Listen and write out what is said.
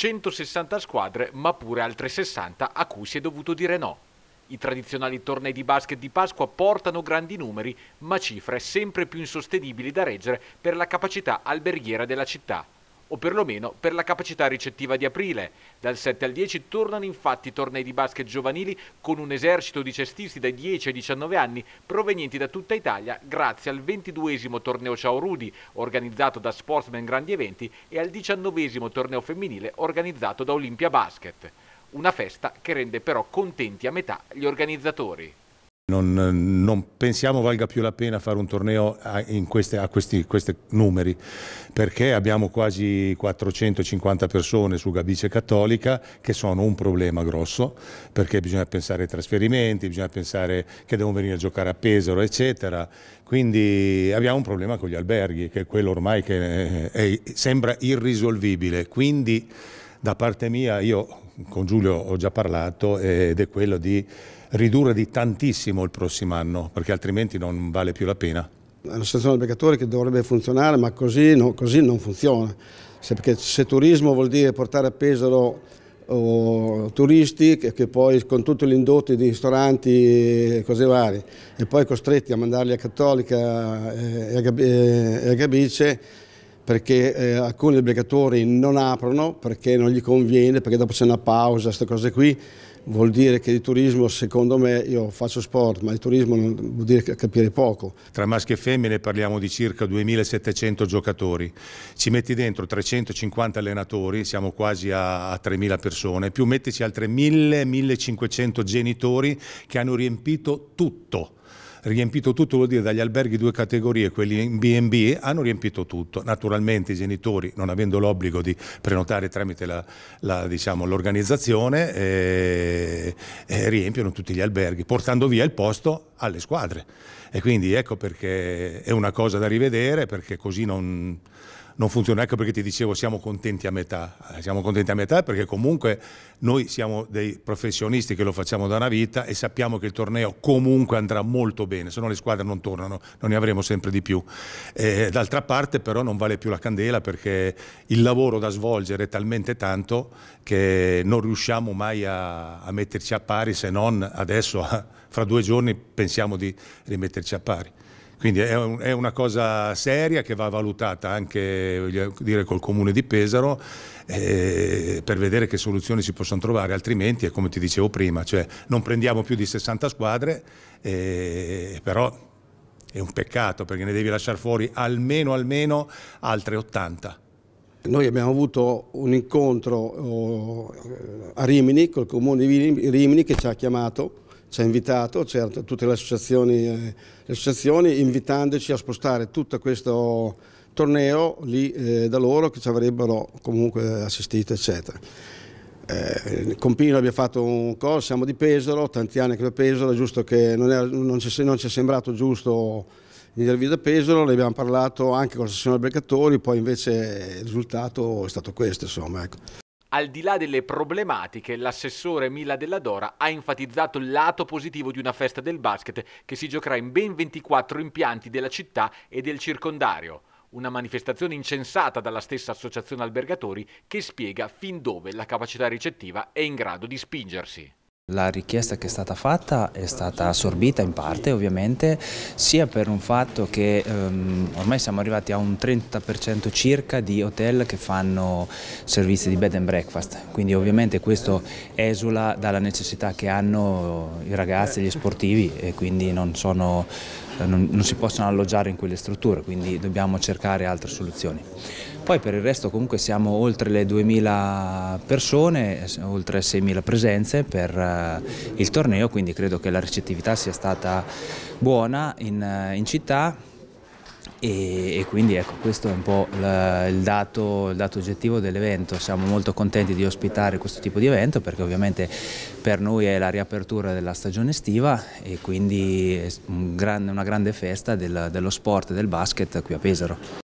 160 squadre, ma pure altre 60 a cui si è dovuto dire no. I tradizionali tornei di basket di Pasqua portano grandi numeri, ma cifre sempre più insostenibili da reggere per la capacità alberghiera della città o perlomeno per la capacità ricettiva di aprile. Dal 7 al 10 tornano infatti i tornei di basket giovanili con un esercito di cestisti dai 10 ai 19 anni provenienti da tutta Italia grazie al 22 torneo Ciao Rudi organizzato da Sportsman Grandi Eventi e al 19 torneo femminile organizzato da Olimpia Basket. Una festa che rende però contenti a metà gli organizzatori. Non, eh, non, pensiamo valga più la pena fare un torneo a, queste, a questi, questi, numeri, perché abbiamo quasi 450 persone su Gabice Cattolica che sono un problema grosso, perché bisogna pensare ai trasferimenti, bisogna pensare che devono venire a giocare a Pesaro, eccetera. Quindi abbiamo un problema con gli alberghi, che è quello ormai che è, è, sembra irrisolvibile. Quindi, da parte mia io con Giulio ho già parlato ed è quello di ridurre di tantissimo il prossimo anno perché altrimenti non vale più la pena. L'associazione del mercatore che dovrebbe funzionare ma così, no, così non funziona perché se turismo vuol dire portare a Pesaro oh, turisti che, che, poi con tutti gli indotti di ristoranti e cose varie e poi costretti a mandarli a Cattolica eh, e a, eh, e a Gabice perché eh, alcuni obbligatori non aprono perché non gli conviene, perché dopo c'è una pausa, queste cose qui. Vuol dire che il turismo, secondo me, io faccio sport, ma il turismo vuol dire capire poco. Tra maschi e femmine parliamo di circa 2.700 giocatori, ci metti dentro 350 allenatori, siamo quasi a, 3.000 persone, più mettici altri 1.000-1.500 genitori che hanno riempito tutto riempito tutto, vuol dire dagli alberghi due categorie, quelli in B&B hanno riempito tutto. Naturalmente i genitori, non avendo l'obbligo di prenotare tramite diciamo, l'organizzazione, diciamo, eh, eh, riempiono tutti gli alberghi, portando via il posto alle squadre. E quindi ecco perché è una cosa da rivedere, perché così non non funziona. Ecco perché ti dicevo siamo contenti a metà. Eh, siamo contenti a metà perché comunque noi siamo dei professionisti che lo facciamo da una vita e sappiamo che il torneo comunque andrà molto bene, se no le squadre non tornano, non ne avremo sempre di più. Eh, d'altra parte però non vale più la candela perché il lavoro da svolgere è talmente tanto che non riusciamo mai a, a metterci a pari se non adesso, fra due giorni pensiamo di rimetterci a pari. Quindi è, un, è, una cosa seria che va valutata anche dire, col comune di Pesaro eh, per vedere che soluzioni si possono trovare, altrimenti è come ti dicevo prima, cioè non prendiamo più di 60 squadre, eh, però è un peccato perché ne devi lasciare fuori almeno, almeno altre 80. Noi abbiamo avuto un incontro oh, a Rimini, col comune di Rimini che ci ha chiamato ci ha invitato, certo, tutte le associazioni, eh, le associazioni, invitandoci a spostare tutto questo torneo lì eh, da loro che ci avrebbero comunque assistito eccetera. Eh, con Pino abbiamo fatto un corso, siamo di Pesaro, tanti anni che da Pesaro, giusto che non, è, non, ci, non ci è sembrato giusto venire via da Pesaro, ne abbiamo parlato anche con la sessione Beccatori, poi invece il risultato è stato questo insomma. Ecco. Al di là delle problematiche, l'assessore Mila Della Dora ha enfatizzato il lato positivo di una festa del basket che si giocherà in ben 24 impianti della città e del circondario. Una manifestazione incensata dalla stessa associazione albergatori che spiega fin dove la capacità ricettiva è in grado di spingersi. La richiesta che è stata fatta è stata assorbita in parte ovviamente sia per un fatto che ehm, ormai siamo arrivati a un 30% circa di hotel che fanno servizi di bed and breakfast, quindi ovviamente questo esula dalla necessità che hanno i ragazzi, gli sportivi e quindi non sono eh, non, non si possono alloggiare in quelle strutture, quindi dobbiamo cercare altre soluzioni. Poi per il resto comunque siamo oltre le 2.000 persone, oltre 6.000 presenze per eh, il torneo, quindi credo che la recettività sia stata buona in, eh, in città e, e quindi ecco, questo è un po' la, il, dato, il dato oggettivo dell'evento, siamo molto contenti di ospitare questo tipo di evento perché ovviamente per noi è la riapertura della stagione estiva e quindi un gran, una grande festa del, dello sport e del basket qui a Pesaro.